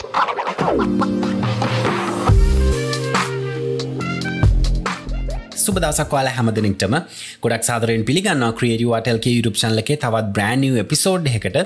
なるほど。සුබදසක්වාල හැමදනික්ටම ගොඩක් සාදරෙන් පිළිගන්න ක්‍රියරවාටල්ක යුරුප්ෂන්ලකේ තවත් බ්‍රෑන්ිය පිසෝඩ් එකට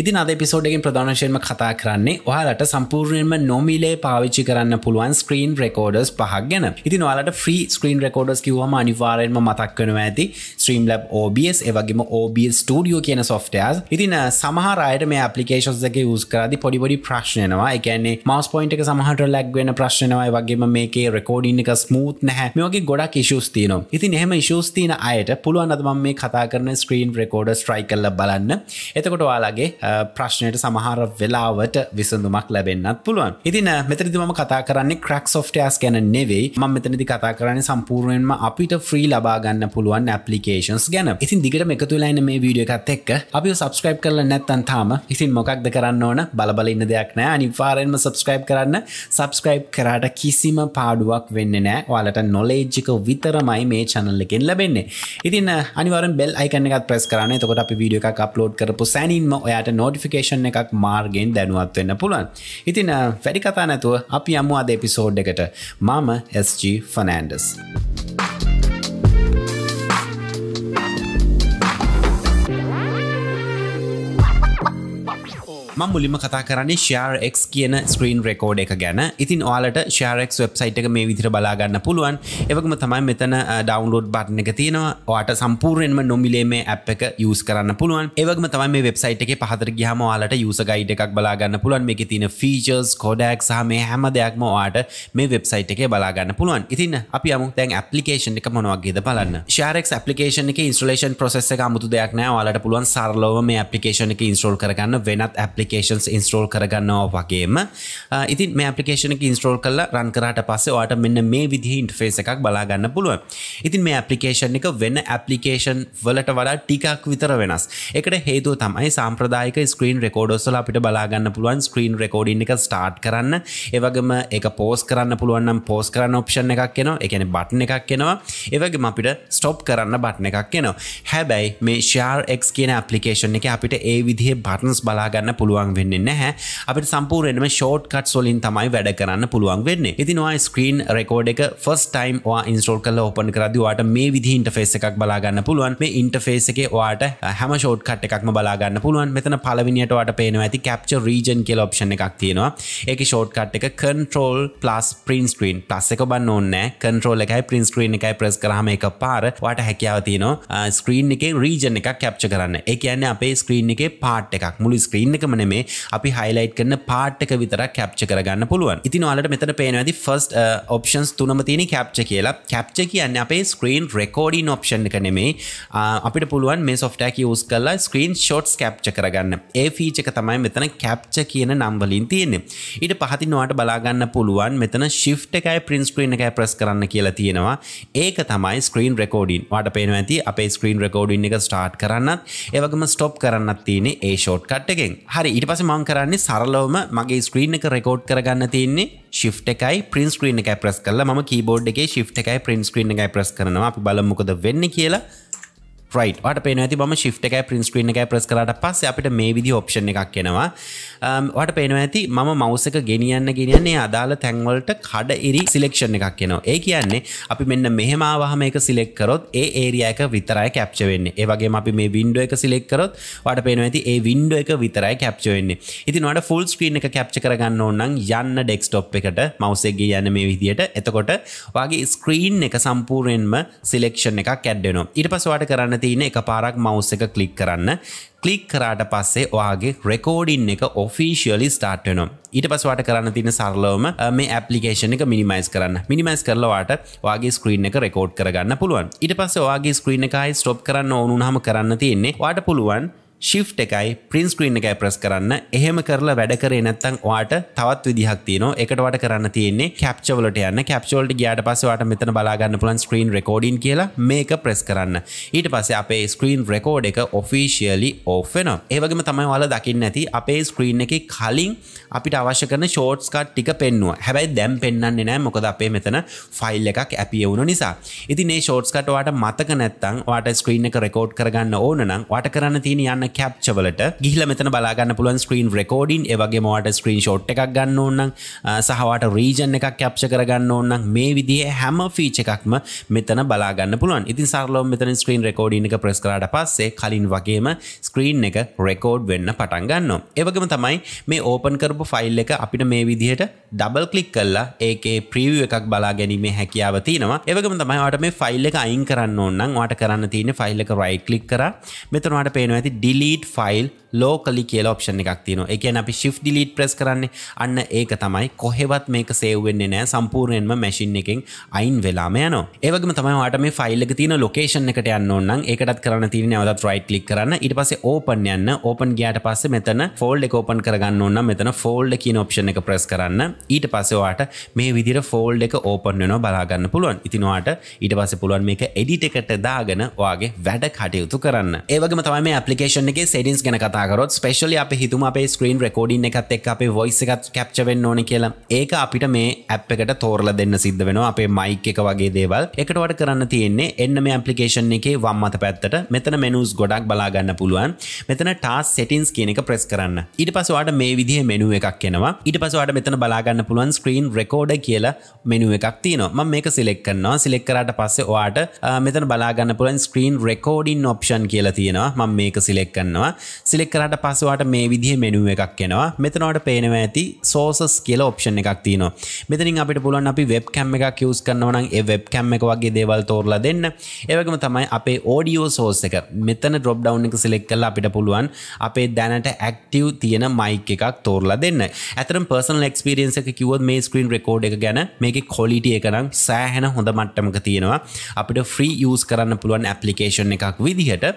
ඉති අද පිසෝඩ්ගෙන් ප්‍රධානශයෙන්ම කතා කරන්නේ ඔහලට සම්පූර්ණයෙන්ම නොමිලේ පාවිච්චි කරන්න පුළුවන් ස්ක්‍රීන් රෙකෝඩස් පහක් ගැන ඉති නොලට ්‍රී ස්ක්‍රීන් රෙකෝඩස් කිවම අනිවාරයෙන්ම මතක්වන ඇති ස්ත්‍රීම් ලබ් OBS එවගේම OBS ස්ටඩියෝ කියන සොෆ්ටයස් ඉතින සමහරයට මේ පපිකේෂන්සගේ ස්කරදි පොඩිබොඩි ප්‍රශ්නයනවා එකන්නේ මස් පොයින්ට සමහට ලැක්වෙන ප්‍රශ්නවයි වගේම මේකේ රෙකෝඩින් එක ස්මූත් නැහැ මේෝගේ ගොඩක් ශෂ ශස්තින ඉතින් එහෙම ශස්තින අයට පුළුවන් අදම මේ කතා කරන ස්ක්‍රීන් රෙකෝඩ ස්ට්‍රයි කල්ල බලන්න එතකොට වාලාගේ ප්‍රශ්නයට සමහර වෙලාවට විසඳුමක් ලැබෙන්න්නත් පුළුවන් ඉතින මෙතරිදිම කතා කරන්නේ ක්‍රක් සෝට්ටයාස් ගැන නෙවෙයි ම මෙතනදි කතා කරන්නේ සම්පූර්ණයෙන්ම අපිට ්‍රී ලබාගන්න පුළුවන් පපිේන්ස් ගැන ඉතින් දිගට එකතුලයින මේ වීඩියකත් එක් අපි සබස්ක්‍රයිබ් කරල නැත්තන් තාම ඉතින් මොකක්ද කරන්න ඕන බලබලඉන්න දෙයක් නෑ අනිවාරෙන්ම සබස්ක්‍රයිබ් කරන්න සබස්ක්‍රයිබ් කරාට කිසිම පාඩුවක් වෙන්න නෑ ඔයාලට නොලේජ්ජික විත විතරමයි මේ චනල්ලකෙන් ලබෙන්නේ ඉතින් අනිවර බෙල් අයිකන එකත් ප්‍රස් කරන්න තකොට අපි වීඩියෝ එකක් අප්ලෝඩ් කරපු සැනින්ම ඔයාට නෝටිෆිකේෂන් එකක් මාර්ගෙන් දැනුවත් වෙන්න පුළුවන් ඉතින් වැඩි කතා නැතුව අපි අමුවාද එපිසෝඩ් එකට මම SG ෆනෑන්ඩස්. මුලිම කතා කරන්නේ ශයාරක් කියන ස්ක්‍රීන් රෙකෝඩ් එක ගැන ඉතින් ඔයාලට ශයාරක් වෙබ්සයිට් එක මේ විදිර බලාගන්න පුළුවන් එවකම තමයි මෙතන ඩවන්ලෝඩ් බටන එක තියෙනවා ඔට සම්පූර්යෙන්ම නොමිලේ මේ ඇප් එක යස් කරන්න පුළුවන් ඒවක්ම තමයි මේ වෙබ්සයිට් එක පහතර ගහම යාලට යුස ගයිඩ එකක් බලාගන්න පුළුවන් මේ තින ෆීචර්ස් කොඩක් සහ මේ හැම දෙයක්ම වාට මේ වෙබ්සයිට් එක බලාගන්න පුළුවන් ඉතින් අපි අමු තැන් ඇපලිකේෂන් එක මොනවක්ගේද බලන්න ශාරක් පපලිකේෂන එක ඉන්ස්ලේෂන් ප්‍රසෙස එක මුතු දෙයක් නෑ යාලට පුළුවන් සරලෝව මේ ඇපලිකේෂන එක ඉන්ස්ටෝල් කරගන්න වෙනත් ඇපලි පපිකේන්ස් ඉන්ස්ටෝල් කරගන්නවා වගේම ඉතින් මේ පපිකේෂන ඉන්ස්ටෝල් කල්ල රන් කරට පස්සේ වාට මෙන්න මේ විදිහ ඉන්ටෆේස එකක් බලාගන්න පුළුවන් ඉතින් මේ පපලිකේෂන් එක වෙන්න ඇපලිකේෂන් වලට වඩා ටිකක් විතර වෙනස් එකට හේතුව තමයි සම්ප්‍රදායක ස්ක්‍රීන් රෙකෝඩස්සල අපිට බලාගන්න පුළුවන් ස්ක්‍රීන් රෙකෝඩින් එක ස්ටාර්ට් කරන්න ඒවගේම එක පෝස් කරන්න පුළුවන්නම් පෝස් කරන්න ඔප්ෂන් එකක් එනවා එකන බට්න එකක් එනවා ඒවගේම අපිට ස්ටොප් කරන්න බට්න එකක් එනවා හැබැයි මේ ශාර්ක් කියන ඇපලිකේෂන් එක අපිට ඒ විදිහ බටන්ස් බලාගන්න පුළුව පුළුවන් වෙන්න නැහැ අපට සම්පූර්ණයෙන්ම ෂෝට් කට් වලින් තමයි වැඩ කරන්න පුළුවන් වෙන්නේ. ඉතින් ඔයා ස්ක්‍රීන් රෙකෝඩ් එක ෆස්ට් ටයිම් ඔයා ඉන්ස්ටෝල් කරලා ඕපන් කරද්දී ඔයාට මේ විදිහේ ඉන්ටර්ෆේස් එකක් බලා ගන්න පුළුවන්. මේ ඉන්ටර්ෆේස් එකේ ඔයාට හැම ෂෝට් කට් එකක්ම බලා ගන්න පුළුවන්. මෙතන පළවෙනියට ඔයාට පේනවා ඇති capture region කියලා ඔප්ෂන් එකක් තියෙනවා. ඒකේ ෂෝට් කට් එක control plus print screen plus එක බන්න ඕනේ. control එකයි print screen එකයි press කරාම එක පාර ඔයාට හැකියාව තියෙනවා ස්ක්‍රීන් එකේ රීජන් එකක් කැප්ච කරන්න. ඒ කියන්නේ අපේ ස්ක්‍රීන් එකේ පාට් එකක් මුළු ස්ක්‍රීන් එකම නෙමේ අපි හයිලයිට් කරන පාට්ක විතර කැප්ච කරගන්න පුළුවන් ඉතින් වාලට මෙතන පේනවැදි ෆස්ට ඔප්ෂන්ස් තුනම තියෙන කැප්ච කියලා කැප්ච කියන්න අපේ ස්ක්‍රීන් රෙකෝඩින් ඔප්ෂන් එක නෙමේ uh, අපිට පුළුවන් මේ සොෆ්ටෑක යස් කරලා ස්ක්‍රීන් ෂෝට්ස් කැප්ච කරගන්න ඒ ෆීචක තමයි මෙතන කැප්ච කියන නම්වලින් තියෙන්නේ ඊට පහතිනවාට බලාගන්න පුළුවන් මෙතන ශිෆ්ට එකයි පින්ස්ක්‍රීන එකයි ප්‍රස් කරන්න කියලා තියෙනවා ඒක තමයි ස්ක්‍රීන් රෙකෝඩින් වට පේන ඇති අපේ ස්ක්‍රීන් රෙකෝඩින් එක ස්ටාර්ට් කරන්නත් ඒවගම ස්ටොප් කරන්න තියෙන ඒ ෂෝට් කට්ටකෙන් හරි ඊට පස මං කරන්නේ සරලවම මගේ ස්ක්‍රීන් එක රෙකෝඩ් කරගන්න තියන්නේ ශිප් එකයි පින් ස්ක්‍රීන් එක ප්‍රස් කරලා ම කීබෝඩ් එක ශිප් එකයි පින් ස්ක්‍රීන් එකයි ප්‍රස් කරනවා අපි බලමුකද වෙන්න කියලා රයිට පේ ඇති ම ශිප් එක පින්ස්ක්‍රීන එක ප්‍රස් කරට පස්ස අපිට මේ විදි ඔප්ෂණ එකක් කෙනවා වට um, පේන ඇති මම මවසක ගෙනියන්න ගෙනියන්නේ අදාළ තැන්වලට කඩ ඉරි සිලෙක්ෂණ එකක් කෙනවා ඒ කියන්නේ අපි මෙන්න මෙහමවාහම එක සිලෙක්කරොත් ඒ ඒරියක විතරයි කැප්ච වෙන්නේ ඒවගේ අපි මේ වින්ඩ එක සිලෙක්කරොත් වට පේන ඇති ඒ වින්ඩ එක විතරයි කැප්ච වෙන්නේ ඉතිනවට ෆුල් ස්ක්‍රීන් එක කැප්ච කරගන්න ඕන්නම් යන්න ඩෙක්ස්ටොප් එකට මවසෙක්ගේ යන මේ විදියට එතකොට වගේ ස්ක්‍රීන් එක සම්පූර්යෙන්ම සිලෙක්ෂණ එක කැඩ්ඩෙනවා ඉට පස්වාට කරන්න තියෙන එක පාරක් මවස් එක කලික් කරන්න කලික් කරාට පස්සේ ඔයාගේ රෙකෝඩින් එක ඔෆිෂියලි ස්ටාර්ට් වෙනවා. ඊට පස්සේ ඔයාට කරන්න තියෙන සරලවම මේ ඇප්ලිකේෂන් එක මිනිමයිස් කරන්න. මිනිමයිස් කරලා ඔයාට ඔයාගේ ස්ක්‍රීන් එක රෙකෝඩ් කරගන්න පුළුවන්. ඊට පස්සේ ඔයාගේ ස්ක්‍රීන් එක ආයි ස්ටොප් කරන්න ඕන වුණාම කරන්න තියෙන්නේ ඔයාට පුළුවන් ශිෆ් එකයි ප්‍රින්ස් ක්‍රීන් එකයි ප්‍රස් කරන්න එහෙම කරලා වැඩ කරේ නැත්තම් ඔයාට තවත් විදිහක් තියෙනවා ඒකට වට කරන්න තියෙන්නේ capture වලට යන්න capture වලට ගියාට පස්සේ ඔයාට මෙතන බලා ගන්න පුළුවන් screen recording කියලා මේක press කරන්න ඊට පස්සේ අපේ screen record එක officially off වෙනවා ඒ වගේම තමයි ඔයාලා දකින්න ඇති අපේ screen එකේ කලින් අපිට අවශ්‍ය කරන shorts cut ටික පෙන්නවා හැබැයි දැන් පෙන්වන්නේ නැහැ මොකද අපේ මෙතන ෆයිල් එකක් ඇපිය වුණ නිසා ඉතින් මේ shorts cut ඔයාට මතක නැත්තම් ඔයාට screen එක record කරගන්න ඕන නම් ඔයාට කරන්න තියෙන යන්න කැප්චවලට ගිහිල මෙතන බලාගන්න පුළුවන් ස්ක්‍රීන් රෙකෝඩින් ඒවගේ මට ස්ක්‍රීන් ෂෝට් එකක් ගන්න ඕන්නම් සහවට රීජන් එකක් කැප්ෂ කරගන්න ඕන්නම් මේ විදිහ හැම ෆීච එකක්ම මෙතන බලාගන්න පුළුවන් ඉතින් සරලෝ මෙතන ස්ක්‍රීන් රෙකෝඩින් එක ප්‍රස් කරට පස්සේ කලින් වගේම ස්ක්‍රීන් එක රෙකෝඩ් වෙන්න පටන් ගන්න ඒවගම තමයි මේ ඕපන් කරපු ෆයිල් එක අපිට මේ විදිහට ඩබල් කලික් කල්ලා ඒකේ ප්‍රීව එකක් බලා ගැනීමේ හැකියාව තියෙනවා ඒවගම තමයිට මේ ෆයිල් එක අයින් කරන්න ඕන්නම් වාට කරන්න තියෙන ෆයිල් එක රයි කලික් කර මෙතනවාට පේනවා ඇති ඩිලි delete file ලෝකලි කියල ඔප්ෂණ එකක් තියෙනවා එකන අපි ශි් ඩිලීට් ප්‍රස් කරන්න අන්න ඒක තමයි කොහෙවත් මේක සේවවෙන්නේ නෑ සම්පූර්ණයෙන්ම මැසින් එකෙන් අයින් වෙලාම යන ඒවගම තමයිවාට මේ ෆයිල්ලක තින ලොකේෂන් එකට යන්න ඕන්න එකටත් කරන්න තින නවදත් රයිට් ලික් කරන්න ඉට පස ඕපන් යන්න ඕපන් ගයාට පස්ස මෙතන ෆෝල්ඩ එකෝපන් කරගන්න ඕන්න මෙතන ෆෝල්ඩ කියන ඔප්ෂණ එක ප්‍රස් කරන්න ඊට පසවාට මේ විදිර ෆෝල්ඩ එක ඕපන් වෙන බලාගන්න පුළුවන් ඉතිනවාට ඊට පස පුළුවන් මේක එඩිට එකට දාගෙන වගේ වැඩ කටයුතු කරන්න ඒවගම තමයි මේ පපලිකේෂන් එක සෙඩින්ස් ගැන කතා කතාකරොත් ස්පේෂලි අප හිතුම අපේ ස්ක්‍රීන් රෙකෝඩින් එකත් එක් අපේ වොයිස එකත් කැප්චවෙන්න ඕන කියලා ඒක අපිට මේ ඇප් එකට තෝරල දෙන්න සිද්ධ වෙන අපේ මයික් එක වගේ දේවල් එකටවට කරන්න තියෙන්නේ එන්න මේ ඇපලිකේෂන් එකේ වම් අත පැත්තට මෙතන මෙනුස් ගොඩක් බලාගන්න පුළුවන් මෙතන ටාස් සෙටින්ස් කියන එක ප්‍රෙස් කරන්න ඊට පසවාට මේ විදිහ මෙනුව එකක් කෙනවා ඊට පසවාට මෙතන බලාගන්න පුළුවන් ස්ක්‍රීන් රෙකෝඩ කියලා මෙනුව එකක් තියෙනවා මම මේක සිලෙක් කරනවා සිලෙක් කරාට පස්සේ ඔයාට මෙතන බලාගන්න පුළුවන් ස්ක්‍රීන් රෙකෝඩින් ඔප්ෂන් කියලා තියෙනවා මම මේක සිලෙක් කරනවා සිලෙක් කරට පසවාට මේ විදිහ මෙනුව එකක් කෙනවා මෙතනවට පේනව ඇති සෝසස් කියල ඔප්ෂන් එකක් තියන මෙතනින් අපිට පුලන් අපි වෙබ් කැම්ම එකක් යස් කරනවන ඒ වෙබ් කැම්ම එක වගේ දේවල් තෝරලා දෙන්න ඒවකම තමයි අපේ ඕඩියෝ සෝස් එක මෙතන ඩොප් ඩව් එක සිලෙක් කල්ල අපිට පුළුවන් අපේ දැනට ඇක්ටව් තියෙන මයික් එකක් තෝරලා දෙන්න ඇතරම් පර්සන ලක්ස්පිරියන්ස එක කිවත් මේ ස්ක්‍රීන් රෙකෝඩ් එක ගැන මේක කොලිටිය එකනම් සෑහැන හොඳ මට්ටමක තියෙනවා අපිට ෆ්‍රී යස් කරන්න පුළුවන් ඇපලිකේෂන් එකක් විදිහට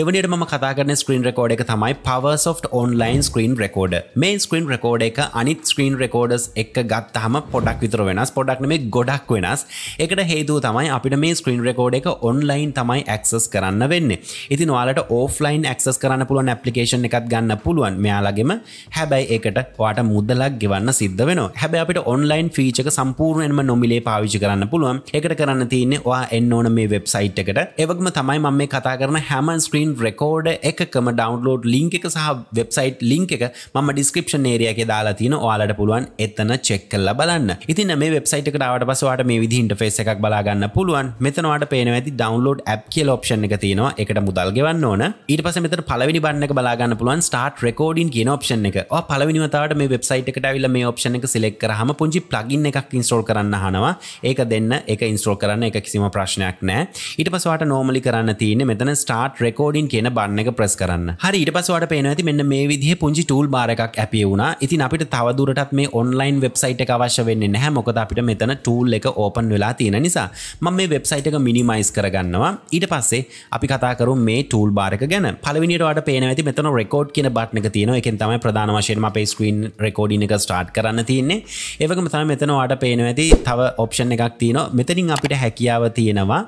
දෙවනිට ම කතාරන ස්ක්‍රීන් රෙකෝඩ් එක තමයි පවර්සොෆ් ඔන්ලයින් ස්ක්‍රීන් රෙකෝඩ මේ ස්ක්‍රීන් රෙකෝඩ එක අනිත් ස්ක්‍රීන් රෙකෝඩස් එක් ගත්තහම පොඩක් විතර වෙනස් පොඩක් මේ ගොඩක් වෙනස් එකට හේතුව තමයි අපිට මේ ස්ක්‍රීන් රෙකෝඩ එක ඔන්ලයින් තමයි ඇක්සස් කරන්න වෙන්න ඉතින් වාලට ඕෆ්ලයින් ඇක්සස් කරන්න පුළුවන් ඇපලිකේෂන් එකත් ගන්න පුළුවන් මෙයාලගෙම හැබැයි එකට වාට මුදලක් ගෙවන්න සිද්ධ වෙන හැබැ අපිට ඔන්ලයින් ෆීචක සම්පූර්ණයෙන්ම නොමිලේ පාවිචි කරන්න පුළුවන් එකට කරන්න තියන්නේ වා එන්න ඕන මේ වෙබ්සයිට් එකට එවක්ම තමයි මම මේ කතා කරන හැමන් ස්ක්‍රීන් රෙකෝඩ එකම ඩවන්ලෝඩ් ලිින් ලිංක එක සහ වෙබ්සයිට් ලිංක එක ම ඩිස්ක්‍රපෂන් ඒරයගේ දාලා තින යාලට පුළුවන් එතන චෙක් කල්ල බලන්න ඉතින් මේ වෙබ්සයිට එකටාවට පසවාට මේ විදිහින්ට ෆෙස් එකක් බලාගන්න පුළුවන් මෙතනවාට පේන ඇති ඩවන්ලෝඩ් ඇ් කියල ඔප්ෂන් එක තියෙනවා එකට මුදල් ගෙවන්න ඕන ඊට පස මෙත පලවිනි බන්න බලාගන්න පුළුවන් ස්ටාට් රෙකෝඩින් කියන ඔප්ෂන් එක පලවිනිවතාවට මේ වෙබ්සයිට එකට විල්ල මේ ඔප්ෂන එක සිලෙක් කරහම පුංචි ප්ලගින් එකක් ඉන්ස්ටෝල් කරන්න හනවා ඒක දෙන්න එක ඉන්ස්ටෝල් කරන්න එක කිසිම ප්‍රශ්නයක් නෑ ඊට පසවාට නෝමලි කරන්න තියෙන මෙතන ස්ටාට් රෙකෝඩින් කියන බන්න එක ප්‍රස් කරන්න හරි ඊට පස සවට පේනති මෙන්න මේ විදිහ පුංචි ටූල් බාරක් ඇපිය වුණ ඉතින් අපිට තවදුරටත් මේ ඔන්ලයින් වෙබ්සයිට් එක අවශ්‍ය වෙන්න නැහැ මොකද අපිට මෙතන ටූල් එක ඕපන් වෙලා තියෙන නිසා මම මේ වෙබ්සයිට් එක මිනිමයිස් කරගන්නවා ඊට පස්සේ අපි කතාකරු මේ ටූල් බාරක ගැන පලවිනිටට පේන ඇති මෙතන රෙකෝඩ් කියන බට්න එක තියෙන එකෙන් තමයි ප්‍රධාන වශයෙන් අපේ ස්ක්‍රීන් රෙකෝඩින එක ස්ටාර්ට් කරන්න තියන්නේ ඒවකම තම මෙතනවාට පේන ඇති තව ඔප්ෂන් එකක් තියෙන මෙතනින් අපිට හැකියාව තියෙනවා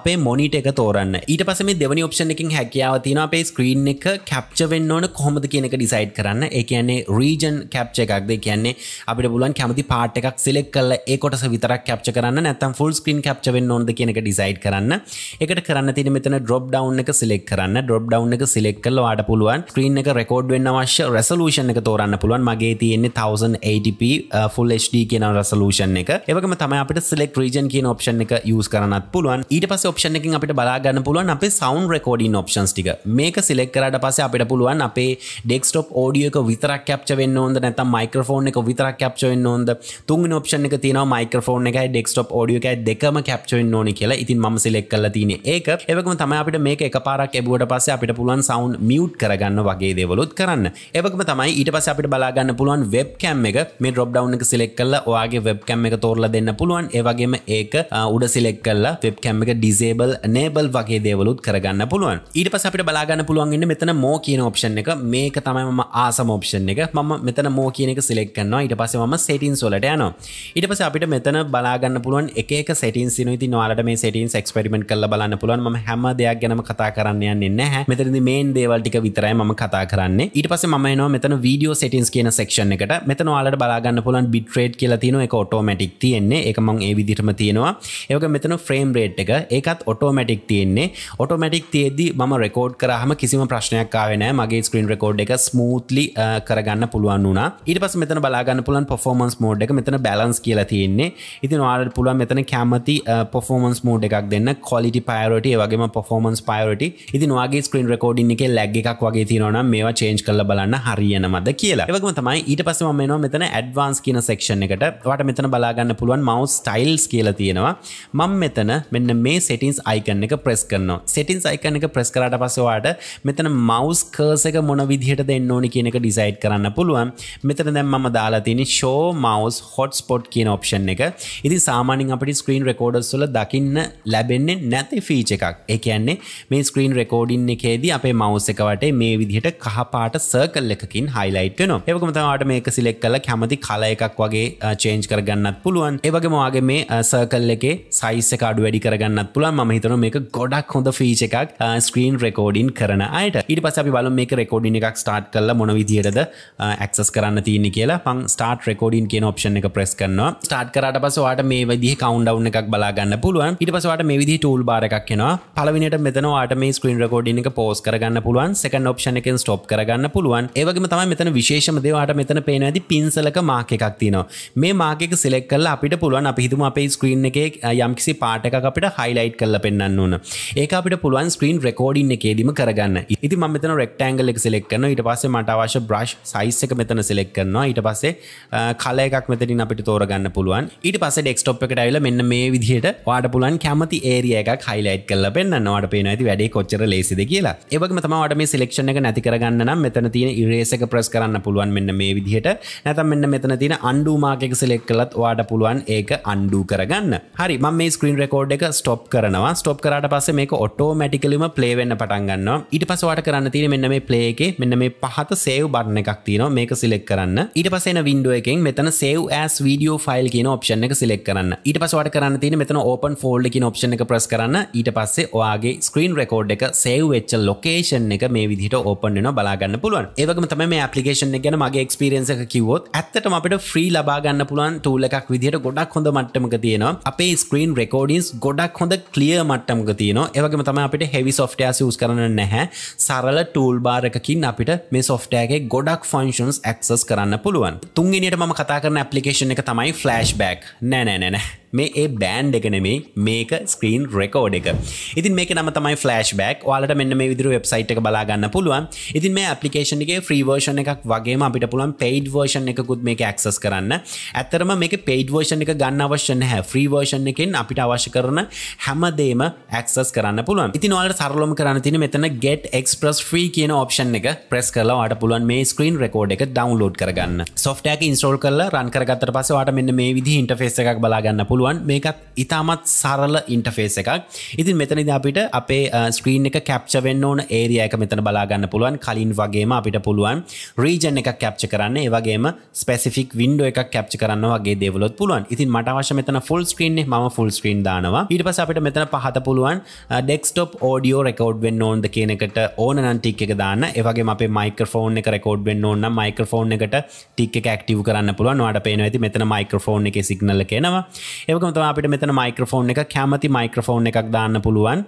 අපේ මොනිට එක තෝරන්න ඊට පස මේ දෙවනි ඔප්ෂන් එකින් හැකියාව තියෙන අපේ ස්ක්‍රීන් එක කැප් කැප්ච වෙන්න ඕන කොහොමද කියනක ඩිසයිඩ් කරන්න ඒ කියන්නේ රීජන් කැප්ච එකක්ද කියන්නේ අපිට බුලන් කැමති පාට් එකක් සිලෙක් කල්ල ඒ කොටස විතරක් කැප්ච කරන්න නැතම් ෆුල් ස්ක්‍රීන් කැප්ච වෙන්න ඕනද කියනක ඩිසයිඩ් කරන්න එකට කරන්න තියෙන මෙතන ඩ්‍රොප් ඩවුන් එක සිලෙක් කරන්න ඩ්‍රොප් ඩවුන් එක සිලෙක් කළා වාට පුළුවන් ස්ක්‍රීන් එක රෙකෝඩ් වෙන්න අවශ්‍ය රෙසලූෂන් එක තෝරන්න පුළුවන් මගේ තියෙන්නේ 1080p uh, full HD කියන රෙසලූෂන් එක ඒ වගේම තමයි අපිට සිලෙක් රීජන් කියන ඔප්ෂන් එක යූස් කරන්නත් පුළුවන් ඊට පස්සේ ඔප්ෂන් එකකින් අපිට බලා ගන්න පුළුවන් අපේ සවුන්ඩ් රෙකෝඩින් ඔප්ෂන්ස් ටික මේක සිලෙක් කරාට පස්සේ අපිට අපිට පුළුවන් අපේ ඩෙක්ස්ටොප් ෝඩියක විතරක් කැප්ච වෙන්න ඕොද නැතම් මයිකරෆෝන් එක විතරක් කැප්චවෙන්න ඕොද තුන් ඔප්ෂන් එක තින මයිකරෆෝන් එකයි ඩෙක්ස්ටොප් ෝඩියක දෙකම කැප්චවෙන්න ඕන කියලා ඉතින් ම සිලෙක් කල තින ඒක එවකම තම අපිට මේක එක පාරක් එබුවට පස්ස අපිට පුළුවන් සවන් මියට් කරගන්න වගේ දෙවලොත් කරන්න එවකම තමයි ඊට පස අපිට බලාගන්න පුළුවන් වෙබ් කැම් එක මේ ඩොප් ඩව් එක සිලෙක් කල්ල ඔයාගේ වෙබ් කැම් එක තෝරල දෙන්න පුළුවන් ඒවගේම ඒක උඩ සිලෙක් කල්ලා වෙබ් කැම් එක ඩිසේබල් නේබල් වගේ දේවලුත් කරගන්න පුළුවන් ඊට පස අපිට බලාගන්න පුළුවන්ගන්න මෙතන මෝ කියන ඔප්ෂන් එක මේක තමයිම ආසම ඔප්ෂන් එක මම මෙතන මෝ කියන එක සිලෙක් කන්නවා ඉට පස ම සෙටින් සොලට යන ඉට පස අපිට මෙතන බලාගන්න පුළුවන් එක සටින් සින ති වාලට මේ සටින් එක්ස්පරිමෙන්ට කල බලන්න පුළුවන් ම හැම දෙයක් ගැන කතා කරන්න යන්න හැ මෙතරදි මේන් දේවල්ටික විතරයි ම කතා කරන්න ඉට පස ම න මෙතන වීඩියෝ සටින්ස් කියන සක්ෂන් එකට මෙතන වාලට බලාගන්න පුළන් බිට්‍රේඩ් කියලා තින එක ඔටෝමටික් තියෙන්නේ එකමං ඒ විදිටම තියෙනවා ඒක මෙතන ෆ්‍රේම් රේට් එක ඒකත් ඔටෝමටික් තියෙන්නේ ඔටෝමටික් තියේදී ම රෙකෝඩ් කරහම කිසිම ප්‍රශ්නයක් කාවෙන නෑ මගේ ස්ක්‍රීන් රෙකෝඩ් එක ස්මූත්ලි කරගන්න පුළුවන් වුණා ඊට පස් මෙතන බලාගන්න පුළන් පොෆෝමන්ස් මෝඩ් එක මෙතන බැලන්ස් කියලා තියෙන්නේ ඉතින් වාට පුළුවන් මෙතන කැමති පොෆෝමන්ස් මෝඩ් එකක් දෙන්න කොලිටි පයරට වගේම පොෆෝමන්ස් පයරට ඉතින් වගේ ස්ක්‍රීන් රෙකෝඩින් එක ලැග් එකක් වගේ තියෙනවන මේවා චේන්ජ් කල බලන්න හරියනමද කියලා එකම තමයි ඊට පස්සම මෙනවා මෙතන ඇඩ්වාන්ස් කියන සෙක්ෂන් එකට වට මෙතන බලාගන්න පුළුවන් මවස් ස්ටයිල්ස් කියලා තියෙනවා මං මෙතන මෙන්න මේ සෙටින්ස් අයිකන් එක ප්‍රෙස් කරනවා සෙටින්ස් අයිකන් එක ප්‍රෙස් කරට පසවාට මෙතන මවස් කර්ස එක මොන විදිහට දෙන්න ඕනි කියනක ඩිසයිඩ් කරන්න පුළුවන් මෙතන දැම් මම දාලාතිනි ෂෝ මවස් හොට් ස්පොට් කියන ඔප්ෂන් එක ඉති සාමානින් අපට ස්ක්‍රීන් රෙකෝඩස්වල දකින්න ලැබෙන්නේ නැති ෆීච එකක් එකන්නේ මේ ස්ක්‍රීන් රෙකෝඩින් එකේදී අපේ මවස එකවට මේ විදිහට කහපාට සර්කල් එකකින් හයිලයිට් වෙන ඒකමතවාට මේක සිලෙක් කල කැමති කල එකක් වගේ චේන්ජ් කරගන්නත් පුළුවන් ඒවගේමවාගේ මේ සර්කල් එකේ සයිස කාඩු වැඩි කරගන්න පුළන් ම හිතන මේක ගොඩක් හොඳ ෆීච එකක් ස්ක්‍රීන් රෙකෝඩින් කරන අයට ඉට පස අපි බල මේ රෙකෝඩින් එකක් ස්ටාර්ට් කල්ල මොනවිදියටද ඇක්සස් කරන්න තියන්නේ කියලා පං ස්ටාර්ට රෙකෝඩින් කියන ඔප්ෂන් එක ප්‍රෙස් කරනවා ස්ටාර්ට කරට පසවාට මේ විදි කවන්ඩව් එකක් බලාගන්න පුළුවන් ඉට පසවාට මේ විදි ටූල් බාරක්ෙනවා පලවිනිට මෙතනවාට මේ ස්ක්‍රීන් රකෝඩින් එක පෝස් කරගන්න පුළුවන් සකන් ඔප්ෂන එකෙන් ස්ටොප් කරගන්න පුළුවන් ඒවගේ තම මෙතන විශේෂම දේවාට මෙතන පේන ඇති පින්සලක මාක එකක් තියෙනවා මේ මාකෙක සිලෙක් කල්ලා අපිට පුළුවන් අපි හිතම අපේ ස්ක්‍රීන් එක යම්කිසි පාටක අපිට හයිලයිට් කල්ල පෙන්න්න ඕන ඒක අපිට පුළුවන් ස්ක්‍රීන් රෙකෝඩින් එකේදීම කරගන්න ඉති මෙතන රෙක්ටෑන්ගල් එක සෙලෙක් කරන ඊට පස්සේ මට අවශ්‍ය බ්‍රශ් සයිස් එක මෙතන සෙලෙක් කරනවා ඊට පස්සේ කල එකක් මෙතනින් අපිට තෝරගන්න පුළුවන් ඊට පස්සේ ඩෙස්ක්ටොප් එකට ඇවිල්ලා මෙන්න මේ විදිහට වාට පුළුවන් කැමති ඒරියා එකක් highlight කරලා පෙන්නන්නවට පේනවා ඇති වැඩේ කොච්චර ලේසිද කියලා. ඒ වගේම තමයි වාට මේ selection එක නැති කරගන්න නම් මෙතන තියෙන erase එක press කරන්න පුළුවන් මෙන්න මේ විදිහට. නැත්නම් මෙන්න මෙතන තියෙන undo mark එක select කළත් වාට පුළුවන් ඒක undo කරගන්න. හරි මම මේ screen record එක stop කරනවා. stop කරාට පස්සේ මේක automatically ම play වෙන්න පටන් ගන්නවා. ඊට පස්සේ වාට කරන්න තියෙන වගේ මෙන්න මේ පලේගේ මෙන්න මේ පහත සේව් බරණ එකක් තියෙන මේක සිලෙක් කරන්න ඊට පසෙන විඩුව එකෙන් මෙතන සේව් ඇස් වීඩියෝ ෆයිල් කියන ඔප්ෂන එක සිලෙක් කරන්න ඊට පසවට කරන්න තියෙන මෙතන ඕපන් ෆෝල්ඩ කියන ඔප්ෂන එක ප්‍රස් කරන්න ඊට පස්සේ ඔයාගේ ස්ක්‍රීන් රෙකෝඩ් එක සේව් වෙච්ච ලොකේෂන් එක මේ විදිහට ඕපන් වෙනවා බලාගන්න පුළුවන් ඒවගේම තමයි මේ ඇප්ලිකේෂන් එක ගැන මගේ එක්ස්පීරියන්ස එක කිව්වොත් ඇත්තටම අපිට ෆ්‍රී ලබාගන්න පුළුවන් ටූල් එකක් විදිහට ගොඩක් හොඳ මට්ටමක තියෙනවා අපේ ස්ක්‍රීන් රෙකෝඩින්ස් ගොඩක් හොඳ ක්ලිය මට්ටමක තියෙනවා ඒවගේම තමයි අපිට හෙවි සොෆ්ට්වෙයාර්ස් යූස් කරන්න නැහැ සරල ටූල් බාරකින් අපිට මේ සොෆ්ටෑගේ ගොඩක් ෆංශන්ස් ඇක්සස් කරන්න පුළුවන් තුන්ගෙනට ම කතා කරන පපලිකේෂන එක තමයි ෆලස්් බක් නෑනෑනෑ මේ ඒ බෑන්් එක නෙමේ මේක ස්ක්‍රීන් රෙකෝඩ් එක ඉතින් මේක නම තමයි ෆලෑශ් බෑක් වාලට මෙන්න මේ විදිර වෙබ්සයිට් එක බලාගන්න පුළුවන් ඉතින් මේ පපිකේෂන්ගේ ්‍රීවර්ෂණ එකක් වගේම අපිට පුළුවන් පේඩ් වර්ෂන් එකකුත් මේ ඇක්සස් කරන්න ඇත්තරම මේ පේඩ් වර්ෂණ එක ගන්න අවශ්‍යන හැ ්‍රීවර්ෂණ එකෙන් අපිට අවශ්‍ය කරන හැමදේම ඇක්සස් කරන්න පුළුවන් ඉතින් ඔලට සරලොම කරන්න තින මෙතන ගෙට එක්ස්ප්‍රස් ්‍රී කියන ඔප්ෂන් එක ප්‍රෙස් කරලාට පුළුවන් මේ ස්ක්‍රීන් රෙකෝඩ් එක ඩවන්ලෝඩ් කරගන්න සොෆ්ටක ඉන්ස්ටෝල් කරල රන් කරගත්තර පසවාට මෙන්න මේ විදි ඉන්ටෆෙස් එකක් බලාගන්න පුළුව පුළුවන් මේකත් ඉතාමත් සරල ඉන්ටෆේස් එකක් ඉතින් මෙතනිද අපිට අපේ ස්ක්‍රීන් එක කැප්ච වෙන්න ඕන ඒරිය එක මෙතන බලාගන්න පුළුවන් කලින් වගේම අපිට පුළුවන් රීජන් එක කැප්ච කරන්න ඒවගේම ස්පෙසිෆික් වින්ඩෝ එක කැප්ච කරන්න වගේ දේවලොත් පුළුවන් ඉතින් මට අවශ්‍ය මෙතන ෆුල් ස්ක්‍රීන්නේ ම ෆුල් ස්ක්‍රීන් දානවා ඊට පස අපිට මෙතන පහත පුළුවන් ඩෙක්ස්ටොප් ෝඩියෝ රෙකෝඩ් වෙන්න ඕන්ද කියනකට ඕන නන්ටික් එක දාන්න ඒවගේ අපේ මයිකරෆෝන් එක රෙකෝඩ් වෙන්න ඕන්න මයිකරෆෝන් එකට ටික් එකක්ටව කරන්න පුළුවන් වාට පේන ඇති මෙතන මයිකරෆෝන් එක සිගනල කෙනවා ඒකම තම අපිට මෙතන මයික්‍රෆෝන් එක කැමති මයික්‍රෆෝන් එකක් දාන්න පුළුවන්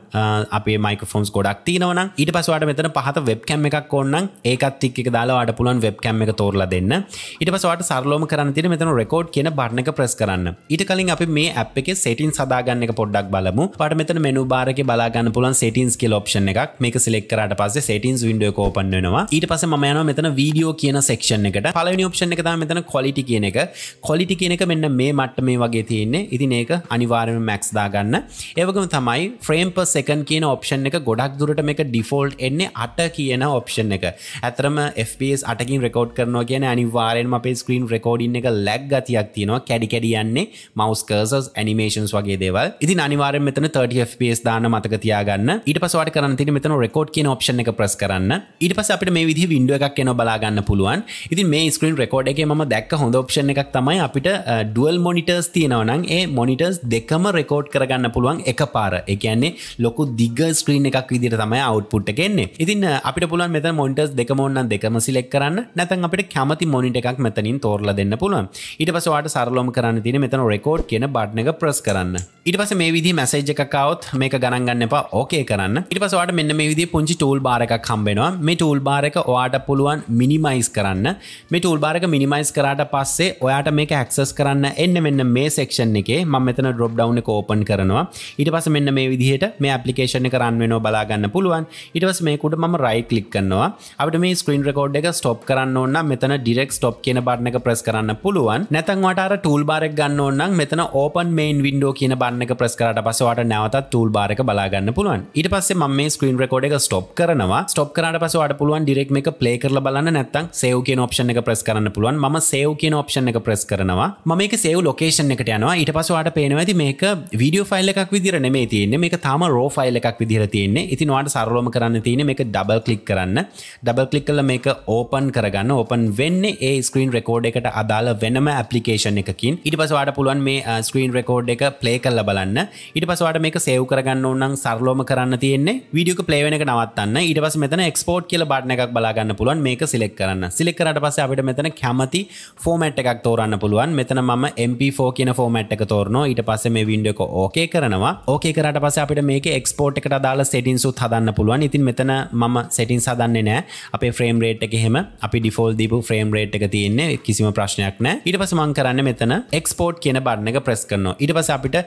අපේ මයිකෆෝන්ස් ගොඩක් තිනවන ඊට පස්වාට මෙතන පහත වෙබ් කැම් එකක් ඕන්නම් ඒකත් එක් දාලාට පුළුවන් වෙබ් කැම් එක තෝරලා දෙන්න ඊට පස්වාට සරලෝම කරන්න තින මෙතන රෙකෝඩ් කියන බට්න එක ප්‍රස් කරන්න ඊට කලින් අපි මේ ඇ් එක සෙටින් සදාගන්න එක පොඩ්ඩක් බලමු පට මෙතන මෙනු බාරක බලාගන්න පුලන් සෙටින්ස් කියල ඔප්ෂන් එකක් මේක සිලෙක් කරට පස්සේ සෙටින්ස් විඩියෝ කෝපන් වෙනවා ඊට පස ම යන මෙතන වීඩියෝ කියන සෙක්ෂන් එකට පලනි ඔප්ෂන් එක මෙතන කොලිටි කියන එක කොලිටි කියන එක මෙන්න මේ මට්ට මේ වගේ තියන්නේ ඉතින් ඒක අනිවාරම මැක්ස් දාගන්න ඒවකම තමයි ෆ්‍රේම් ප සෙකන් කියන ඔප්ෂන් එක ගොඩක් දුරට මේක ඩිෆෝල්් එන්නේ අට කියන ඔප්ෂන් එක ඇතරම FPS අටකින් රෙකෝඩ් කරනවා කියන අනිවාරෙන් අපේ ස්ක්‍රීන් රෙකෝඩින් එක ලැක් ගතියක් තියෙනවා කැඩිකැඩියන්නේ මවස්කර්සස් ඇනිමේෂන්ස් වගේ දේවල් ඉතින් අනිවාරෙන් මෙතන 30FPS දාන්න මතක තියාගන්න ඊට පසවාට කරන්න තින මෙතන රෙකෝඩ් කියන ඔප්ෂන් එක ප්‍රස් කරන්න ඊට පස අපිට මේ විදි විඩුව එකක් එන බලාගන්න පුළුවන් ඉතින් මේ ස්ක්‍රීන් රෙකෝඩ් එක ම දැක් හොඳ ඔප්ෂන් එකක් තමයි අපිට ඩුවල් මොනිටර්ස් තියෙනවනන් ඒ මේ මොනිටර්ස් දෙකම රෙකෝඩ් කරගන්න පුළුවන් එක පාර එකන්නේ ලොකු දිග ස්ක්‍රීන් එකක් විදිර තමයි අවට්පුට් එකෙන්නේ ඉතින් අපිට පුළුවන් මෙත මොනිටර්ස් දෙකම ඔන්න දෙකම සිලෙක් කරන්න නැතන් අපිට කැමති මොනිට එකක් මෙතනින් තෝරලා දෙන්න පුළුවන් ඊට පසවාට සරලොම කරන්න තින මෙතන රෙකෝඩ් කියන බට්න එක ප්‍රස් කරන්න ඉට පස මේ විදි මැසේජ් එකකවත් මේක ගණන්ගන්න එපා ඕකේ කරන්න ඉට පසවාට මෙන්න මේ විදි පුංචි ටූල් බාරක් හම්බෙනවා මේ ටූල් බාරක ඔයාට පුළුවන් මිනිමයිස් කරන්න මේ ටූල් බාරක මිනිමයිස් කරාට පස්සේ ඔයාට මේක ඇක්සස් කරන්න එන්න මෙන්න මේ සෙක්ෂන් එක එකේ ම මෙතන ඩොප් ඩව් එක ෝපන් කරනවා ඊට පස මෙන්න මේ විදිහට මේ පපලිකේෂණ කරන්න වෙන බලාගන්න පුළුවන් ඉටවස් මේකුට ම රයි කලික් කන්නවා අපට මේ ස්ක්‍රීන් රකෝඩ් එක ස්ටොප් කරන්න ඕන්න මෙතන ඩිරෙක් ටොප් කියන බාන එක ප්‍රස් කරන්න පුළුවන් නැතන්වට අර ටූල් බාරක් ගන්න ඕන්නම් මෙතන ඕපන් මේන් වින්ඩෝ කියන බාන්න එක ප්‍රස් කරට පසවට නැවතත් ටූල් බාරක බලාගන්න පුළුවන් ඊට පස්සේ ම මේ ස්ක්‍රීන් රකෝඩ එක ස්ටොප් කරනවා ස්ටොප් කරට පසවට පුළුවන් ඩිරෙක් එක ප්ලේ කරල බලන්න නැත්තන් සේව් කියන ඔප්ෂන් එක ප්‍රස් කරන්න පුළුවන් ම සේව් කියන ඔප්ෂන් එක ප්‍රස් කරනවා ම මේක සේව් ලොකේෂන් එකට යනවා ඊට පසවාට පේනවති මේක විඩිය ෆයිල් එකක් විදිර නෙමේ තියන්න මේ තම රෝ ෆයිල් එකක් විදිර තියන්නේ ඉතින් වාට සරලෝම කරන්න තියෙන මේ ඩබල් කලික් කරන්න ඩබල් කලික් කල මේක ඕපන් කරගන්න ඕපන් වෙන්න ඒ ස්ක්‍රීන් රෙකෝඩ් එකට අදාළ වෙනම ඇපලිකේෂන් එකකින් ඉට පසවාට පුළුවන් මේ ස්ක්‍රීන් රෙකෝඩ් එක ප්ලේ කල්ල බලන්න ඉට පසවාට මේක සෙව් කරගන්න ඔන්නම් සරලෝම කරන්න තියෙන්නේ විඩියක පලේවෙන එක නවත්තන්න ඉට පස මෙතන එක්ස්පෝට් කියල බාට්න එකක් බලාගන්න පුළුවන් මේක සිලෙක් කරන්න සිලෙක් කරට පස අපිට මෙතන කැමති ෆෝමට් එකක් තෝරන්න පුළුවන් මෙතන මම MP4 කියන ෆෝමට් එක තෝරනවා ඊට පස්සේ මේ වින්ඩෝ එක ඕකේ කරනවා ඕකේ කරාට පස්සේ අපිට මේක එක්ස්පෝට් එකට දාලා සෙටින්ස් උත් හදන්න පුළුවන්. ඉතින් මෙතන මම සෙටින්ස් හදන්නේ නැහැ. අපේ ෆ්‍රේම් රේට් එක එහෙම අපි ඩිෆෝල්ට් දීපු ෆ්‍රේම් රේට් එක තියෙන්නේ කිසිම ප්‍රශ්නයක් නැහැ. ඊට පස්සේ මම කරන්නේ මෙතන එක්ස්පෝට් කියන බටන් එක ප්‍රෙස් කරනවා. ඊට පස්සේ අපිට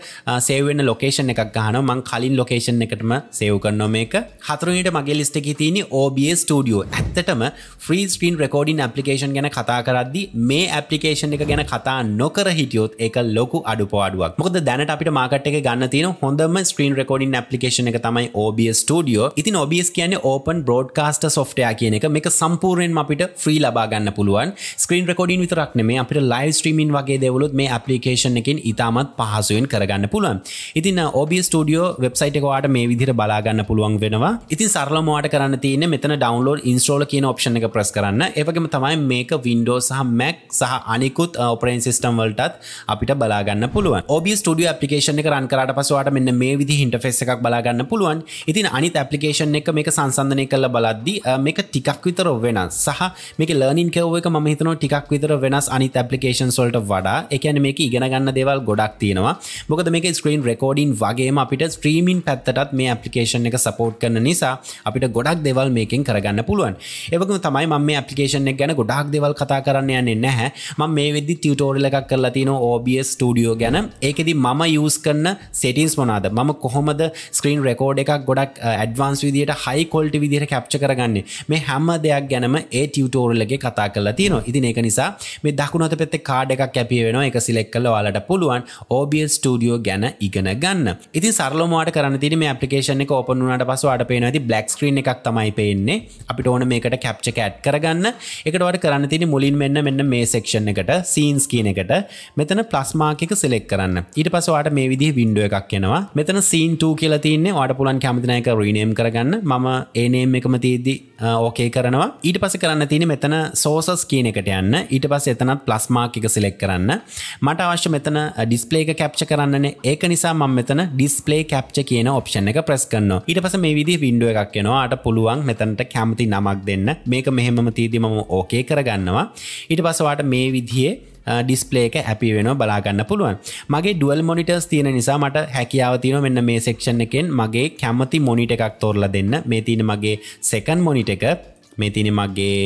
සේව් වෙන ලොකේෂන් එකක් ගහනවා. මම කලින් ලොකේෂන් එකටම සේව් කරනවා මේක. හතරුනට මගේ ලිස්ට එක තියනි OBS ස්ටඩියෝ ඇත්තටම ෆ්‍රී ස්ක්‍රීන් රෙකෝඩින් ඇපලිකේෂන් ගැන කතා කරද්දි මේ ඇපලිකේෂන් එක ගැන කතා නොකර හිටියොත් එක ලොකු අඩු අඩු පාඩුවක් මොකද දැනට අපිට මාකට එක ගන්න තියෙන හොඳම ස්ක්‍රීන් රෙකෝඩින් ඇපලිකේෂන එක තමයි OBS ස්ටඩියෝ ඉතින් OBS කියන්නේ ඕපන් බෝඩ්කාස්ට සොෆ්ටයා කියන එක මේක සම්පූර්ණයෙන් අපිට ෆ්‍රී ලබා ගන්න පුළුවන් ස්ක්‍රීන් රෙකෝඩින් විතරක් නෙමේ අපිට ලයිව් ස්ට්‍රීමින් වගේ දේවලුත් මේ ඇපලිකේෂන් එකෙන් ඉතාමත් පහසුවෙන් කරගන්න පුළුවන් ඉතින් OBS ස්ටඩියෝ වෙබ්සයිට් එක වාට මේ විදිහට බලා ගන්න පුළුවන් වෙනවා ඉතින් සරලම වාට කරන්න තියෙන්නේ මෙතන ඩවුන්ලෝඩ් ඉන්ස්ටෝල් කියන ඔප්ෂන් එක ප්‍රෙස් කරන්න ඒ වගේම තමයි මේක Windows සහ Mac සහ අනිකුත් ඔපරේන් සිස්ටම් වලටත් අපිට බලාගන්න පුළුවන් ඔබ ටඩිය පපිකේෂන එක රන් කරට පසවාට මෙන්න මේ විදි හිටෆෙස් එකක් බලාගන්න පුළුවන් ඉතින් අනිත් ඇපලිකේෂන් එක මේක සංසන්ධනය කළ බලද්දි මේක ටිකක් විතර වෙනස් සහ මේක ලර්නින් කව එක ම හිතන ටිකක් විතර වෙනස් අනිත් ඇපලිකේෂන් සොල්ට වඩා එකන මේක ඉගෙනගන්න දේවල් ගොඩක් තියෙනවා මොකද මේක ස්ක්‍රීන් රෙකෝඩින් වගේම අපිට ස්ට්‍රීමින් පැත්තටත් මේ ඇපලිකේෂන් එක සපෝට් කරන නිසා අපිට ගොඩක් දෙවල් මේකින් කරගන්න පුළුවන් ඒවක තමයි මම මේ ඇපලිකේෂන් එක ගැන ගොඩක් දෙවල් කතා කරන්න යන්නේ නැහැ ම මේ විදි ටියටෝරල එකක් කරලා තින OBS ස්ටඩියෝ ගැන ඒකෙදි මම යස් කරන්න සෙටින්ස් මොනාද මම කොහොමද ස්ක්‍රීන් රෙකෝඩ් එකක් ගොඩක් ඇඩවන්ස් විදිට හයිකොල්ට විදිහට කැප්ච කරගන්න මේ හැම දෙයක් ගැනම ඒ ටියවටෝරල්ලගේ කතා කරලා තියෙනවා ඉතින් ඒක නිසා මේ දකුණත පෙත්ත කාඩ එකක් කැපිය වෙන එක සිලෙක් කල වාලට පුළුවන් OBS ස්ටඩියෝ ගැන ඉගෙන ගන්න ඉතින් සරලමවාට කරන තින මේ පපිකේෂන එක ඔපන් වුණට පසු අට පේන ඇති බ්ලක් ස්ක්‍රීන් එකක් තමයි පේන්නේ අපිට ඕන මේකට කැප්ච කැට් කරගන්න එකටවට කරන්න තින මුලින් මෙන්න මෙන්න මේ සෙක්ෂණ එකට සීන්ස් කියන එකට මෙතන ප්ලස්මාකක සිල සෙලෙක් කරන්න ඊට පසවාට මේ විදි වින්ඩුව එකක් කියෙනවා මෙතන සීන්ට කියලා තින්නේ වාට පුලන් කැමතිනයක රීනේම් කරගන්න මම ඒනේම් එකම තියදදි ඕකේ කරනවා ඊට පස කරන්න තින මෙතන සෝසස් කියන එකට යන්න ඊට පස එතනත් ප්ලස්මාකික සිලෙක් කරන්න මට අවශ්‍ය මෙතන ඩිස්පලේක කැප්ච කරන්න ඒක නිසා මම මෙතන ඩිස්පලේ කැප්ච කියන ඔප්ෂන් එක ප්‍රස් කරන්න ඊට පස මේ විදි වින්ඩුව එකක් කියෙනවාට පුළුවන් මෙතනට කැමති නමක් දෙන්න මේක මෙහෙම තීදිමම ඕකේ කරගන්නවා ඊට පසවාට මේ විදිියේ ඩිස්පලේක ඇපි වෙන බලාගන්න පුළුවන් මගේ ඩුවල් මොනිටර්ස් තියෙන නිසා මට හැකියාව තියෙන මෙන්න මේ සෙක්ෂන් එකෙන් මගේ කැමති මොනිට එකක් තෝරලා දෙන්න මේ තියෙන මගේ සෙකන් මොනිට එක මේ තින මගේ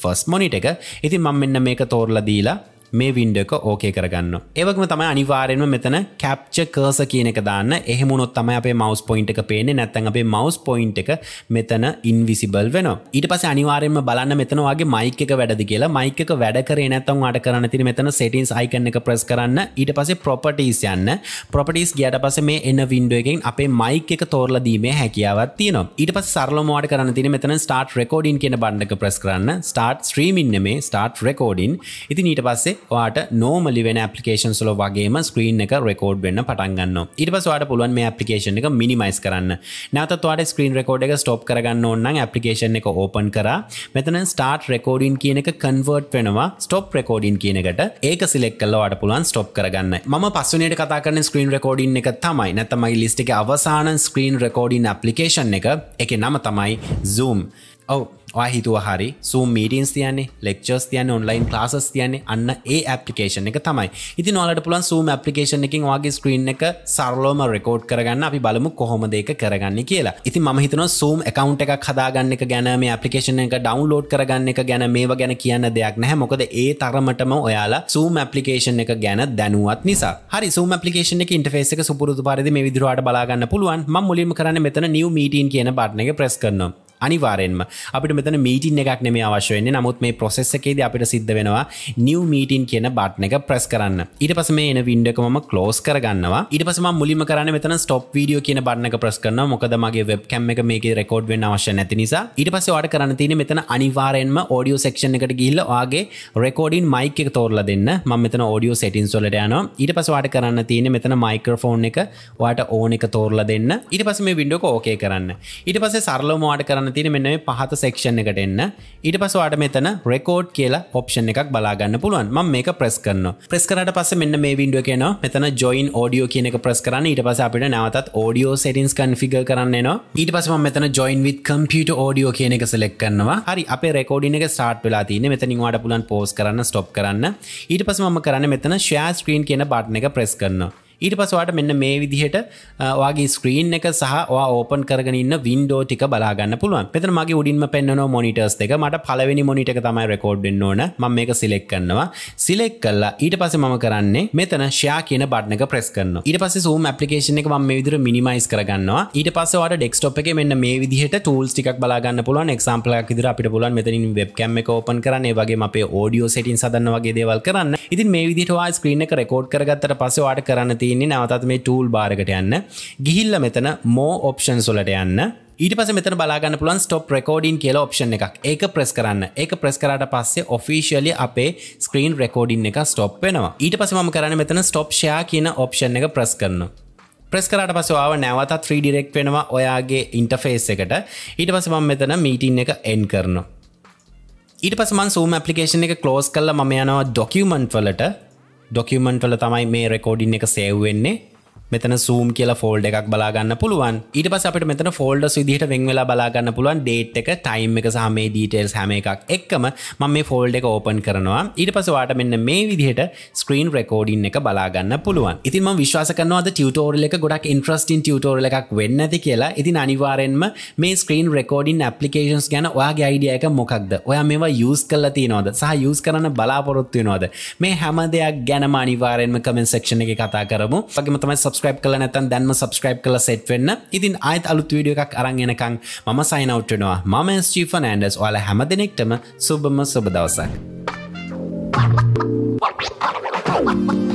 ෆස් මොනිට එක ඉතින් මං මෙන්න මේක තෝරල දීලා මේ වින්ඩක ඕකේ කරගන්න ඒවක්ම තම අනිවාරෙන්ම මෙතන කැප්ච කර්ස කියනක දාන්න එහෙමුණොත් තම අපේ මවස් පොයින්ට එක පේන නැත්තන් අපේ මවස් පොයින්ට එක මෙතන ඉන්විසිබල් වෙන ඊට පස අනිවාරෙන්ම බලන්න මෙතනවාගේ මයික එක වැඩද කියලා මයික වැඩ කරේ නැතම් අට කරන්න තින මෙතන සෙටින්ස් අයිකන්න එක ප්‍රස් කරන්න ඊට පසේ ප්‍රොපටස් යන්න ප්‍රොපටස් ගයට පස මේ එන්න වින්ඩුව එකෙන් අපේ මයික එක තෝරල දීමේ හැකියාවත් තියන ඊට පස් සරලමවාට කරන්න තින මෙතන ස්ටාට් රෙකෝඩින් කියෙන බණ්ඩක ප්‍රස් කරන්න ස්ටාට් ස්ත්‍රීමින්න මේ ස්ටාට් රෙකෝඩින් ඉතින් ඊට පස්සේ වාට නෝමලි වෙන පපිකේන් සොල වගේම ස්ක්‍රීන් එක රෙකෝඩ් වෙන්න පටන්ගන්න ඉටපස්වාට පුළුවන් මේ පපිකේෂන් එක මිනිමයිස් කරන්න නැතත්වාට ස්ක්‍රීන් රෙකෝඩ් එක ස්ටෝප් කරගන්න ඔන්න පපිකේෂන් එක ඕපන් කර මෙතන ස්ටාර්ට් රෙකෝඩින් කියන එක කන්වර්ට් වෙනවා ස්ටොප් රෙකෝඩින් කියනකට ඒක සිලෙක් කල්ලවාට පුළුවන් ස්ටොප් කරගන්න ම පස්සනයට කතා කරන ස්ක්‍රීන් රෙකෝඩින් එක තමයි නැතමයි ලිස්ටික අවසාන ස්ක්‍රීන් රෙකෝඩින් පපලිකේෂන් එක එක නම තමයි zoom ඔව oh. හිතුව හරි සූම් මීටන්ස් තියන්නේ ලෙක්චර්ස් තියන්න ඔන්ලයින් ලාසස් තියන්නේ අන්න ඒ ඇපිකේෂන එක තමයි ඉති නොලට පුලන් සූම් ඇපිකේෂන එකින් වගේ ස්ක්‍රීන් එක සරලෝම රෙකෝඩ් කරගන්න අපි බලමු කොහොමදක කරගන්න කියලා ඉති ම හිතන සූම් එකකවන්් එකක් හදාගන්න එක ගැන මේ අපපිකේෂන එක ඩවන්ලෝඩ් කරගන්න එක ගැන මේවා ගැන කියන්න දෙයක් නැහැ මොකද ඒ තරමටම ඔයාලා සූම් ඇපලිකේෂන් එක ගැන දැනුවත් නිසා හරි සූම් පපලිකේෂන එක ඉන්ටෆේස් එක සුපුරුදු පරිදි මේ විදිරවාට බලාගන්න පුළුවන් ම මුලින්ම කරන්න මෙතන නිව මීටන් කියන බාට්න එක ප්‍රෙස් කරනවා අනිවාරෙන්ම අපිට මෙතන මීටින් එකක් නෙම අවශ්‍යවෙන්නේ නමුත් මේ ප්‍රොසෙස්සකේද අපිට සිද්ධ වෙනවා නිව මීටින් කියන බට්න එක ප්‍රස් කරන්න ඊට පස මේ එන වින්ඩකමම කලෝස් කරගන්නවා ඉට පසම මුලිම කරන්න මෙතන ස්ටොප් වීඩියෝ කියන බට්න ප්‍රස් කරන මොකද මගේ වෙබ් කැම් එක මේක රෙකෝඩ් වෙන්න අවශ්‍ය නැති නිසා ඊට පස වාට කරන්න තියෙන මෙතන අනිවාරෙන්ම ෝඩියෝ සෙක්ෂණ එකට ගිල්ල ආගේ රෙකෝඩින් මයික තෝරල දෙන්න ම මෙතන ෝඩියෝ සටින් සොලට යන ඊට පස වාට කරන්න තියෙන මෙතන මයිකරෆෝන් එක වාට ඕන එක තෝරල දෙන්න ඊට පස මේ විඩෝක ඕකේ කරන්න ඊට පස සරලෝමවාට කරන්න කරන්න තින මෙන්න මේ පහත සෙක්ෂණ එකට එන්න ඊට පස්වාට මෙතන රෙකෝඩ් කියලා ඔප්ෂන් එකක් බලාගන්න පුළුවන් ම මේක ප්‍රස් කරන ප්‍රස් කරට පස මෙන්න මේ විඩුව කියන මෙතන ජොයින් ෝඩියෝ කියනක ප්‍රස් කරන්න ඊට පස අපිට නවතත් ෝඩියෝ සෙටින්ස් කන්ෆිග කරන්න ඊට පස මෙතන ජොයින් විත් කම්පියට ෝඩියෝ කියන එක සෙලෙක් කරනවා හරි අප රෙකෝඩින එක සාට් වෙලා තින මෙතනින්වාට පුලන් පෝස් කරන්න ස්ටොප් කරන්න ඊට පස මම කරන්න මෙතන ශයා ස්ක්‍රීන් කියන බාට්න එක ප්‍රෙස් කරනවා ඊට පස්වාට මෙන්න මේ විදිහට වගේ ස්ක්‍රීන් එක සහ ඕපන් කරගන්න වින්ඩෝ ටික බලාගන්න පුළුවන් පෙත මගේ උඩින්ම පෙන්න්නන මොනිටර්ස් එක මට පලවෙනි මොනිට තමයි රෙකෝඩ්ෙන් ඕන ම මේක සිලෙක් කන්නවා සිලෙක් කල්ලා ඊට පස මම කරන්නේ මෙතන ශයා කියන බට්නක ප්‍රෙස් කරන්න ඊට පස සූම් පපිකේෂන එක ම විදිර මිනිමයිස් කරගන්නවා ඊට පස්සවාට ඩෙක්ස්ටොප් එක මෙන්න මේ විදිහට ටූල්ස් ටික් බලාගන්න පුළුවන් එක්ම්පලක් විදිර අපිට පුලන් මෙතනින් වෙබ්කැම්ම එක ඕපන් කරන්නේ වගේ අපේ ෝඩියෝ සටින් සදන්න වගේ දේවල් කරන්න ඉතින් මේ විදිටවා ස්ක්‍රීන එක රෙකෝඩ් කරගත්තට පසවාට කරන්න තියන්නේ නවතත් මේ ටූල් බාරකට යන්න ගිහිල්ල මෙතන මෝ ඔප්ෂන් සොලට යන්න ඊට පස මෙත බලාගන්න පුලන් ස්ටොප් රෙකෝඩින් කියල ඔප්ෂන් එකක් ඒක ප්‍රස් කරන්න ඒක ප්‍රස් කරට පස්සේ ඔෆිසිියලි අපේ ස්ක්‍රීන් රෙකෝඩින් එක ස්ටොප් වෙනවා ඊට පස ම කරන මෙතන ස්ටොප් ෂයා කියන ඔප්ෂන් එක ප්‍රස් කරන්න ප්‍රස් කරට පසාව නැවතත් 3 ඩිරෙක් වෙනවා ඔයාගේ ඉන්ටෆේස් එකට ඊට පසමම් මෙතන මීටින් එක එන් කරනවා ඊට පසමන් සූම් පපිේෂන එක කලෝස් කල්ල ම යනවා ඩොකියමන්ට් වලට ඩොකිමන්ටල තමයි මේ රෙකෝඩින් එක සේව්වෙන්නේ මෙතන සූම් කියල ෆෝල්ඩ එකක් බලාගන්න පුළුවන් ඊට පස අපට මෙතන ෆෝල්ඩ විදිහට වෙංවෙලා බලාගන්න පුළුවන් ඩේට් එක ටයිම් එක සහමේ ඩීටේල් හැම එකක් එක්කම මම මේ ෆෝල්ඩ එක ඕපන් කරනවා ඊට පසවාට මෙන්න මේ විදිහට ස්ක්‍රීන් රෙකෝඩින් එක බලාගන්න පුළුවන් ඉතින්ම විශ්වාස කරනවාද ටියටෝරල එක ගොඩක් ඉන්ට්‍රස්ටින් ටියටෝරල එකක් වෙන්න ඇති කියලා ඉතින් අනිවාරෙන්ම මේ ස්ක්‍රීන් රෙකෝඩින් ඇපලිකේන්ස් ගැන ඔයාගේ අයිඩිය එක මොකක්ද ඔයා මේවා යස් කල්ල තියනොද සහ යස් කරන්න බලාපොරොත්තුවනොද මේ හැම දෙයක් ගැන අනිවාරෙන්ම කමෙන් සක්ෂණ එක කතා කරමු වගේම තමයි සබ සබස්ක්‍රප් කල නැතන් දැන්ම සබස්ක්‍රප් කල සෙට්වෙන්න ඉතින් අයත් අලුත් වීඩිය එකක් අරංගෙනකං මම සයිනවට්ටනවා මම ස්ටීෆන් ඇන්ඩස් ඔයාල හැම දෙනෙක්ටම සුබම සුබ දවසක්. What?